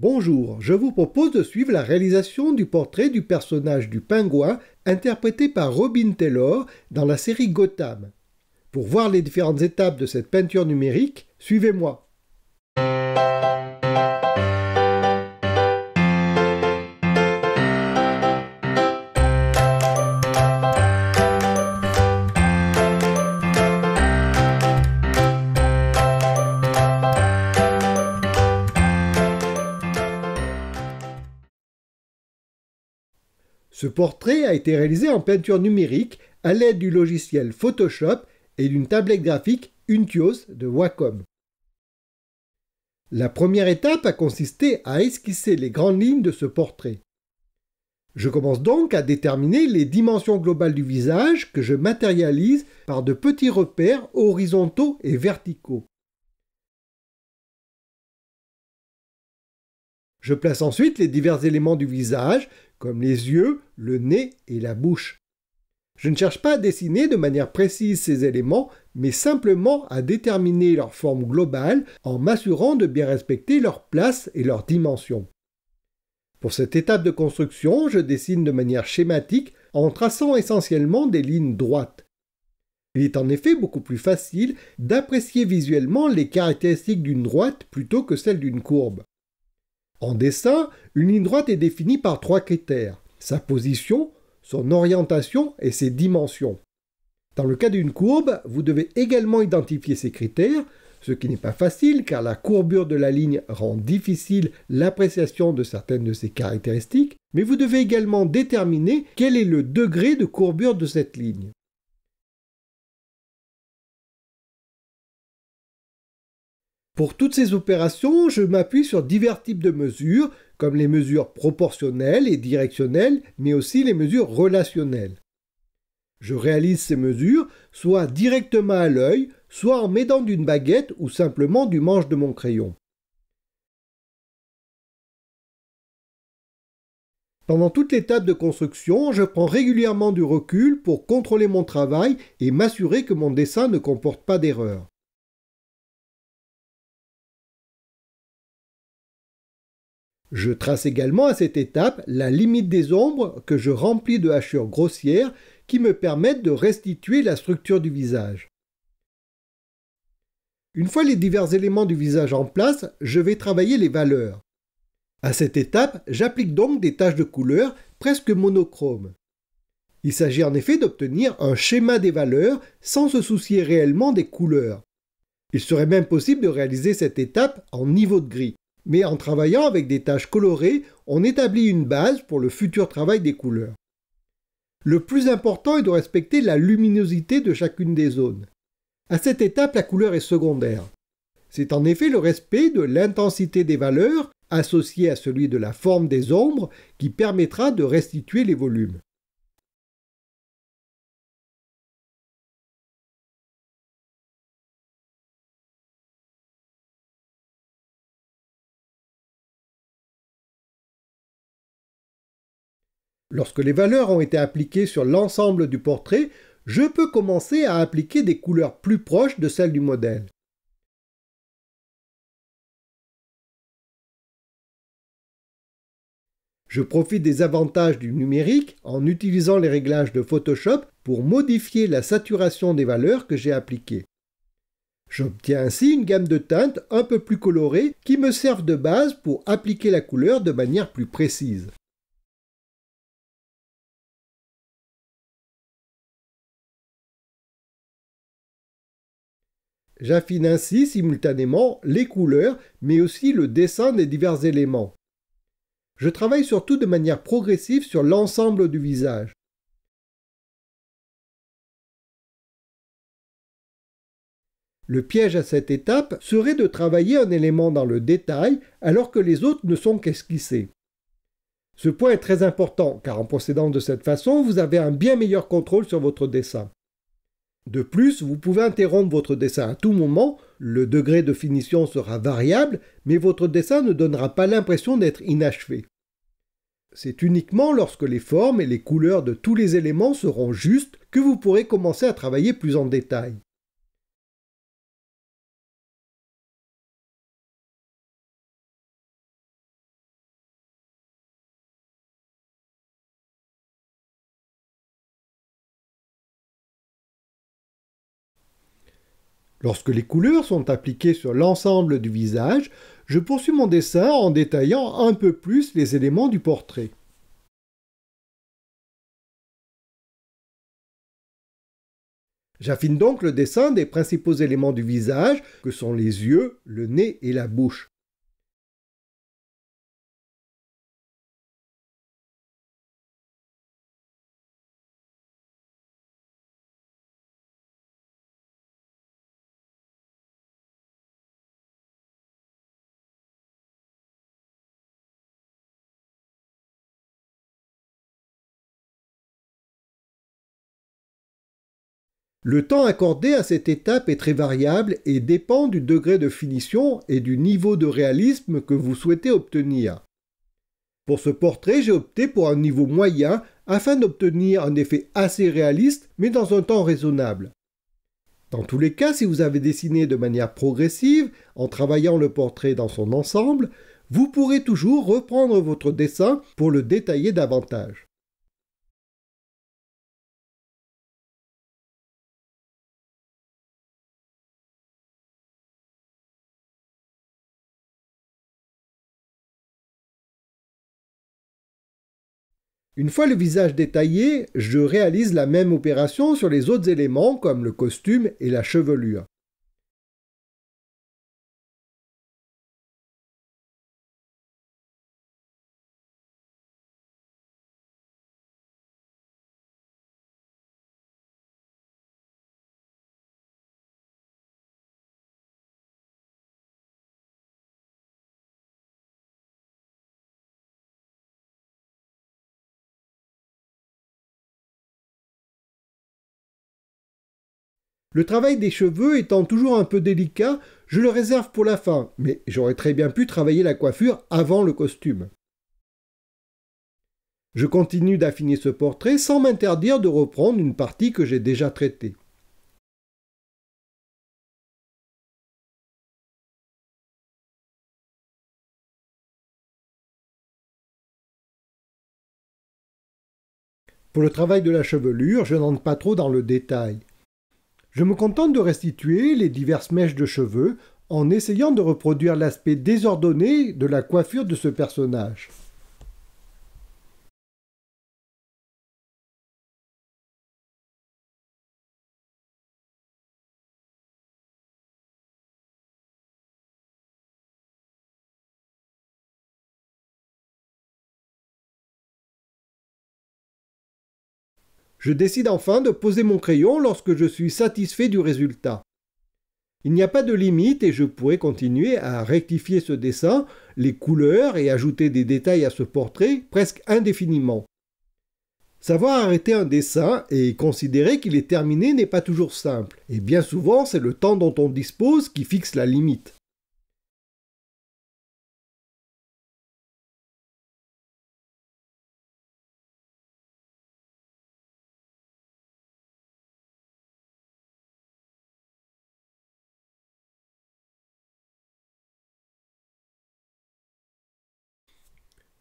Bonjour, je vous propose de suivre la réalisation du portrait du personnage du pingouin interprété par Robin Taylor dans la série Gotham. Pour voir les différentes étapes de cette peinture numérique, suivez-moi. Ce portrait a été réalisé en peinture numérique à l'aide du logiciel Photoshop et d'une tablette graphique Untios de Wacom. La première étape a consisté à esquisser les grandes lignes de ce portrait. Je commence donc à déterminer les dimensions globales du visage que je matérialise par de petits repères horizontaux et verticaux. Je place ensuite les divers éléments du visage, comme les yeux, le nez et la bouche. Je ne cherche pas à dessiner de manière précise ces éléments, mais simplement à déterminer leur forme globale en m'assurant de bien respecter leur place et leur dimension. Pour cette étape de construction, je dessine de manière schématique en traçant essentiellement des lignes droites. Il est en effet beaucoup plus facile d'apprécier visuellement les caractéristiques d'une droite plutôt que celles d'une courbe. En dessin, une ligne droite est définie par trois critères, sa position, son orientation et ses dimensions. Dans le cas d'une courbe, vous devez également identifier ces critères, ce qui n'est pas facile car la courbure de la ligne rend difficile l'appréciation de certaines de ses caractéristiques, mais vous devez également déterminer quel est le degré de courbure de cette ligne. Pour toutes ces opérations, je m'appuie sur divers types de mesures, comme les mesures proportionnelles et directionnelles, mais aussi les mesures relationnelles. Je réalise ces mesures soit directement à l'œil, soit en m'aidant d'une baguette ou simplement du manche de mon crayon. Pendant toute l'étape de construction, je prends régulièrement du recul pour contrôler mon travail et m'assurer que mon dessin ne comporte pas d'erreur. Je trace également à cette étape la limite des ombres que je remplis de hachures grossières qui me permettent de restituer la structure du visage. Une fois les divers éléments du visage en place, je vais travailler les valeurs. À cette étape, j'applique donc des taches de couleurs presque monochromes. Il s'agit en effet d'obtenir un schéma des valeurs sans se soucier réellement des couleurs. Il serait même possible de réaliser cette étape en niveau de gris mais en travaillant avec des taches colorées, on établit une base pour le futur travail des couleurs. Le plus important est de respecter la luminosité de chacune des zones. À cette étape, la couleur est secondaire. C'est en effet le respect de l'intensité des valeurs associé à celui de la forme des ombres qui permettra de restituer les volumes. Lorsque les valeurs ont été appliquées sur l'ensemble du portrait, je peux commencer à appliquer des couleurs plus proches de celles du modèle. Je profite des avantages du numérique en utilisant les réglages de Photoshop pour modifier la saturation des valeurs que j'ai appliquées. J'obtiens ainsi une gamme de teintes un peu plus colorées qui me servent de base pour appliquer la couleur de manière plus précise. J'affine ainsi simultanément les couleurs, mais aussi le dessin des divers éléments. Je travaille surtout de manière progressive sur l'ensemble du visage. Le piège à cette étape serait de travailler un élément dans le détail alors que les autres ne sont qu'esquissés. Ce point est très important car en procédant de cette façon, vous avez un bien meilleur contrôle sur votre dessin. De plus, vous pouvez interrompre votre dessin à tout moment, le degré de finition sera variable, mais votre dessin ne donnera pas l'impression d'être inachevé. C'est uniquement lorsque les formes et les couleurs de tous les éléments seront justes que vous pourrez commencer à travailler plus en détail. Lorsque les couleurs sont appliquées sur l'ensemble du visage, je poursuis mon dessin en détaillant un peu plus les éléments du portrait. J'affine donc le dessin des principaux éléments du visage, que sont les yeux, le nez et la bouche. Le temps accordé à cette étape est très variable et dépend du degré de finition et du niveau de réalisme que vous souhaitez obtenir. Pour ce portrait, j'ai opté pour un niveau moyen afin d'obtenir un effet assez réaliste mais dans un temps raisonnable. Dans tous les cas, si vous avez dessiné de manière progressive, en travaillant le portrait dans son ensemble, vous pourrez toujours reprendre votre dessin pour le détailler davantage. Une fois le visage détaillé, je réalise la même opération sur les autres éléments comme le costume et la chevelure. Le travail des cheveux étant toujours un peu délicat, je le réserve pour la fin, mais j'aurais très bien pu travailler la coiffure avant le costume. Je continue d'affiner ce portrait sans m'interdire de reprendre une partie que j'ai déjà traitée. Pour le travail de la chevelure, je n'entre pas trop dans le détail. Je me contente de restituer les diverses mèches de cheveux en essayant de reproduire l'aspect désordonné de la coiffure de ce personnage. Je décide enfin de poser mon crayon lorsque je suis satisfait du résultat. Il n'y a pas de limite et je pourrais continuer à rectifier ce dessin, les couleurs et ajouter des détails à ce portrait presque indéfiniment. Savoir arrêter un dessin et considérer qu'il est terminé n'est pas toujours simple, et bien souvent c'est le temps dont on dispose qui fixe la limite.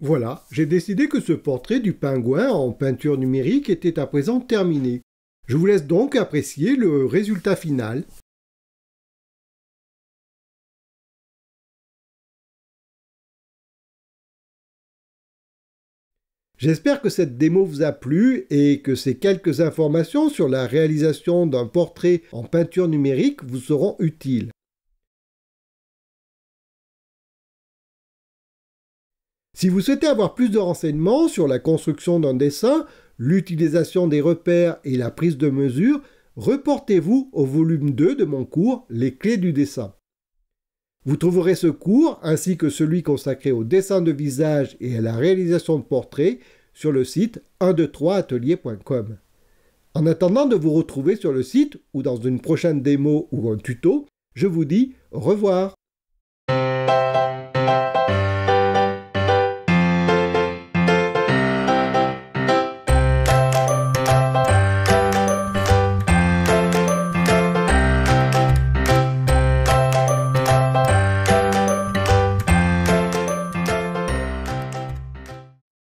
Voilà, j'ai décidé que ce portrait du pingouin en peinture numérique était à présent terminé. Je vous laisse donc apprécier le résultat final. J'espère que cette démo vous a plu et que ces quelques informations sur la réalisation d'un portrait en peinture numérique vous seront utiles. Si vous souhaitez avoir plus de renseignements sur la construction d'un dessin, l'utilisation des repères et la prise de mesure, reportez-vous au volume 2 de mon cours Les clés du dessin. Vous trouverez ce cours ainsi que celui consacré au dessin de visage et à la réalisation de portraits sur le site 123atelier.com. En attendant de vous retrouver sur le site ou dans une prochaine démo ou un tuto, je vous dis au revoir.